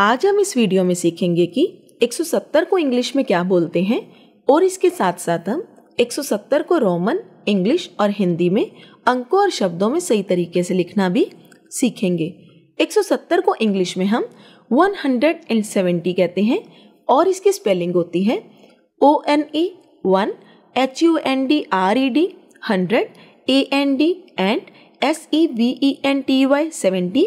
आज हम इस वीडियो में सीखेंगे कि 170 को इंग्लिश में क्या बोलते हैं और इसके साथ साथ हम 170 को रोमन इंग्लिश और हिंदी में अंकों और शब्दों में सही तरीके से लिखना भी सीखेंगे 170 को इंग्लिश में हम 170 कहते हैं और इसकी स्पेलिंग होती है O N E one H U N D R E D hundred A N D and S E B E N T Y seventy